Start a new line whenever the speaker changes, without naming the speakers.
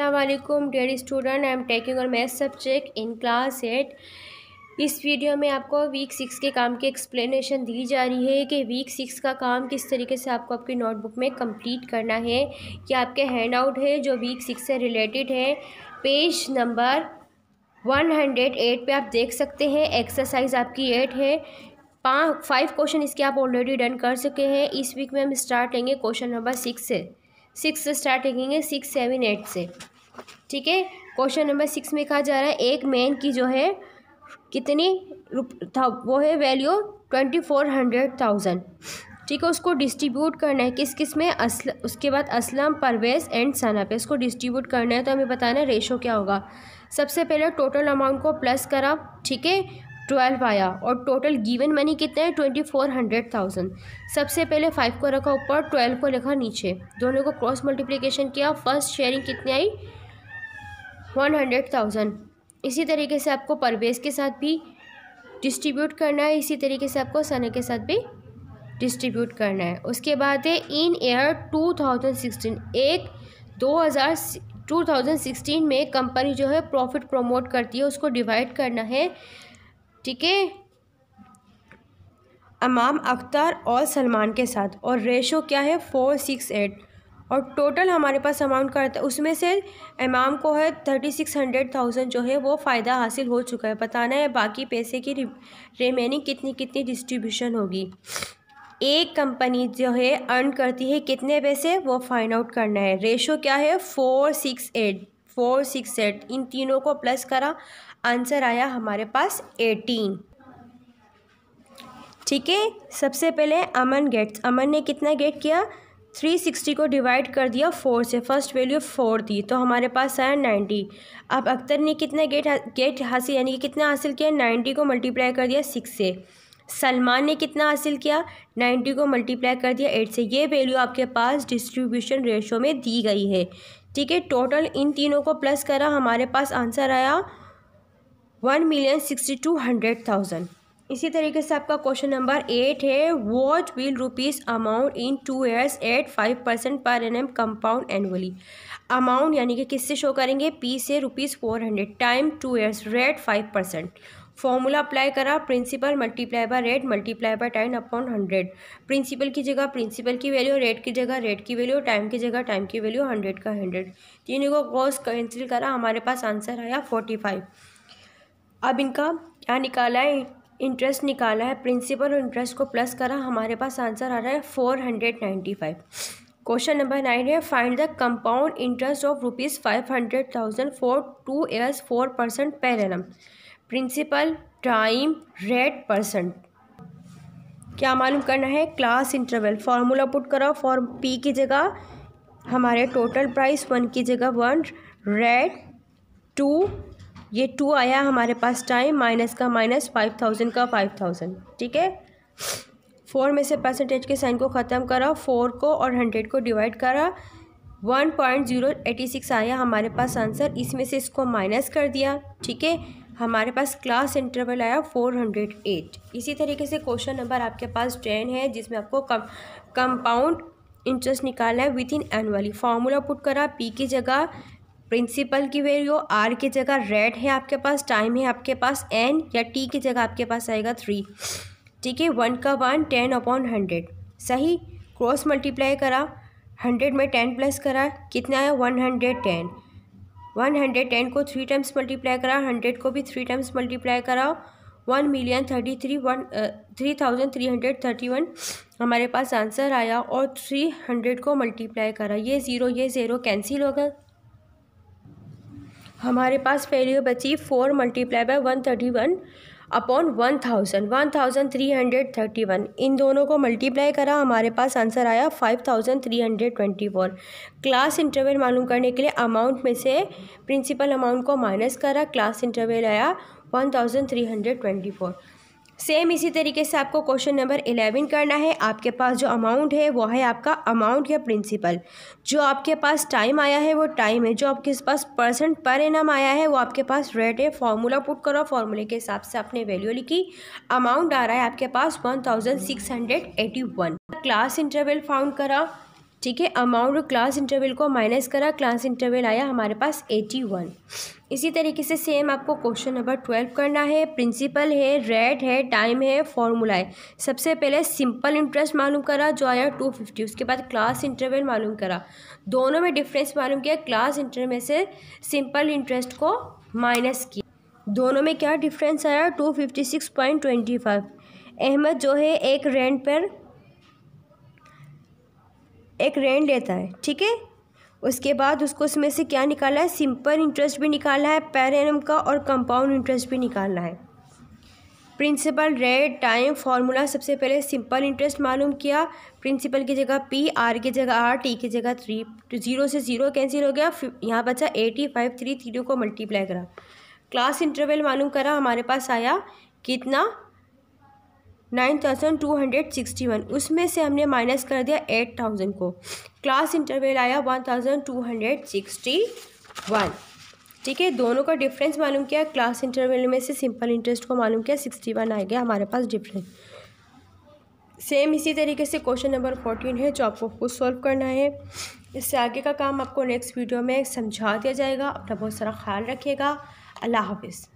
Aslam dear student I am taking और math subject in class eight इस वीडियो में आपको वीक सिक्स के काम की एक्सप्लेनेशन दी जा रही है कि वीक सिक्स का काम किस तरीके से आपको आपकी नोटबुक में कंप्लीट करना है कि आपके हैंड आउट है जो वीक सिक्स से रिलेटेड है page number one hundred eight पर आप देख सकते हैं एक्सरसाइज आपकी एट है पाँच फाइव क्वेश्चन इसके आप ऑलरेडी डन कर चुके हैं इस वीक में हम स्टार्ट लेंगे क्वेश्चन नंबर सिक्स से सिक्स से स्टार्ट लिखेंगे सिक्स सेवन एट से ठीक है क्वेश्चन नंबर सिक्स में कहा जा रहा है एक मैन की जो है कितनी था वो है value twenty four hundred thousand ठीक है उसको डिस्ट्रीब्यूट करना है किस किस में असल उसके बाद असलम परवेज एंड सना पे उसको डिस्ट्रीब्यूट करना है तो हमें बताना है रेशो क्या होगा सबसे पहले टोटल अमाउंट को प्लस करा ठीक है ट्वेल्व आया और टोटल गिवन मनी कितने हैं ट्वेंटी फोर हंड्रेड थाउजेंड सबसे पहले फाइव को रखा ऊपर ट्वेल्व को रखा नीचे दोनों को क्रॉस मल्टीप्लिकेशन किया फर्स्ट शेयरिंग कितनी आई वन हंड्रेड थाउजेंड इसी तरीके से आपको परवेज के साथ भी डिस्ट्रीब्यूट करना है इसी तरीके से आपको सने के साथ भी डिस्ट्रीब्यूट करना है उसके बाद है in year two thousand sixteen एक दो हज़ार 2016 में कंपनी जो है प्रॉफिट प्रमोट करती है उसको डिवाइड करना है ठीक है अमाम अख्तर और सलमान के साथ और रेशो क्या है फोर सिक्स एट और टोटल हमारे पास अमाउंट का रहता है उसमें से अमाम को है थर्टी सिक्स हंड्रेड थाउजेंड जो है वो फ़ायदा हासिल हो चुका है बताना है बाकी पैसे की रिमेनिंग कितनी कितनी डिस्ट्रीब्यूशन होगी एक कंपनी जो है अर्न करती है कितने पैसे वो फाइंड आउट करना है रेशो क्या है four six eight four six eight इन तीनों को प्लस करा आंसर आया हमारे पास एटीन ठीक है सबसे पहले अमन गेट्स अमन ने कितना गेट किया थ्री सिक्सटी को डिवाइड कर दिया फोर से फर्स्ट वैल्यू फोर थी तो हमारे पास आया नाइन्टी अब अख्तर ने कितना गेट गेट हासिल यानी कि कितना हासिल किया नाइन्टी को मल्टीप्लाई कर दिया सिक्स से सलमान ने कितना हासिल किया 90 को मल्टीप्लाई कर दिया 8 से ये वैल्यू आपके पास डिस्ट्रीब्यूशन रेशो में दी गई है ठीक है टोटल इन तीनों को प्लस करा हमारे पास आंसर आया one million sixty two hundred thousand इसी तरीके से आपका क्वेश्चन नंबर एट है what will rupees amount in two years at five percent per annum compound annually amount यानी कि किससे शो करेंगे पी से rupees four hundred time two years rate five percent formula apply करा principal multiply by rate multiply by time upon hundred principal की जगह principal की value rate की जगह रेट की वैल्यू टाइम की जगह टाइम की वैल्यू हंड्रेड का हंड्रेड तीनों को कॉस कैंसिल करा हमारे पास आंसर आया फोर्टी फाइव अब इनका क्या निकाला है इंटरेस्ट निकाला है प्रिंसिपल और इंटरेस्ट को प्लस करा हमारे पास आंसर आ रहा है four hundred ninety five question number nine है find the compound interest of rupees five hundred thousand for two years four percent per annum principal time rate percent क्या मालूम करना है क्लास इंटरवल फार्मूला पुट करो form P की जगह हमारे total price one की जगह वन रेड टू ये टू आया हमारे पास टाइम माइनस का माइनस फाइव थाउजेंड का फाइव थाउजेंड ठीक है फोर में से परसेंटेज के साइन को ख़त्म करा फोर को और हंड्रेड को डिवाइड करा one point zero eighty six आया हमारे पास आंसर इसमें से इसको माइनस कर दिया ठीक है हमारे पास क्लास इंटरवल आया फोर हंड्रेड एट इसी तरीके से क्वेश्चन नंबर आपके पास टेन है जिसमें आपको कम कंपाउंड इंटरेस्ट निकालना है with in annually formula put करा पी की जगह प्रिंसिपल की वैल्यू आर की जगह रेड है आपके पास टाइम है आपके पास एन या टी की जगह आपके पास आएगा थ्री ठीक है वन का वन टेन अपॉन हंड्रेड सही क्रॉस मल्टीप्लाई करा हंड्रेड में टेन प्लस करा कितना है one hundred ten one hundred ten को थ्री टाइम्स मल्टीप्लाई कराओ हंड्रेड को भी थ्री टाइम्स मल्टीप्लाई कराओ one million thirty three one three thousand three hundred thirty one हमारे पास आंसर आया और थ्री हंड्रेड को मल्टीप्लाई करा ये ज़ीरो ये ज़ीरो कैंसिल होगा हमारे पास वैल्यू बची four multiply by one thirty one upon one thousand one thousand three hundred thirty one इन दोनों को मल्टीप्लाई करा हमारे पास आंसर आया five thousand three hundred twenty four class interval मालूम करने के लिए अमाउंट में से प्रिंसिपल अमाउंट को माइनस करा क्लास इंटरवल आया one thousand three hundred twenty four same इसी तरीके से आपको क्वेश्चन नंबर इलेवन करना है आपके पास जो अमाउंट है वो है आपका अमाउंट या प्रिंसिपल जो आपके पास टाइम आया है वो टाइम है जो आपके पास परसेंट पर एनम आया है वो आपके पास रेट है फार्मूला पुट करो फार्मूले के हिसाब से आपने वैल्यू लिखी अमाउंट आ रहा है आपके पास one thousand six hundred eighty one class interval found करा ठीक है अमाउंट और क्लास इंटरवल को माइनस करा क्लास इंटरवल आया हमारे पास एटी वन इसी तरीके से सेम आपको क्वेश्चन नंबर ट्वेल्व करना है प्रिंसिपल है रेट है टाइम है फॉर्मूला है सबसे पहले सिंपल इंटरेस्ट मालूम करा जो आया टू फिफ्टी उसके बाद क्लास इंटरवल मालूम करा दोनों में डिफ्रेंस मालूम किया क्लास इंटर में से सिंपल इंटरेस्ट को माइनस किया दोनों में क्या डिफरेंस आया two fifty six point twenty five Ahmad जो है एक रेंट पर एक रेंट लेता है ठीक है उसके बाद उसको उसमें से क्या निकाला है सिंपल इंटरेस्ट भी निकाला है पैर एनम का और कंपाउंड इंटरेस्ट भी निकालना है प्रिंसिपल रेट टाइम फार्मूला सबसे पहले सिंपल इंटरेस्ट मालूम किया प्रिंसिपल की जगह पी आर की जगह आर टी की जगह थ्री जीरो तो से ज़ीरो कैंसिल हो गया यहाँ बचा एटी फाइव थ्री थ्री को मल्टीप्लाई करा क्लास इंटरवल मालूम करा हमारे पास आया कितना nine thousand two hundred sixty one उसमें से हमने माइनस कर दिया एट थाउजेंड को क्लास इंटरवल आया one thousand two hundred sixty one ठीक है दोनों का डिफरेंस मालूम किया क्लास इंटरवल में से सिंपल इंटरेस्ट को मालूम किया सिक्सटी वन आ गया हमारे पास डिफरेंस सेम इसी तरीके से क्वेश्चन नंबर फोर्टीन है जो आपको खुद सॉल्व करना है इससे आगे का काम आपको नेक्स्ट वीडियो में समझा दिया जाएगा अपना बहुत सारा ख्याल रखिएगा अल्लाह हाफिज़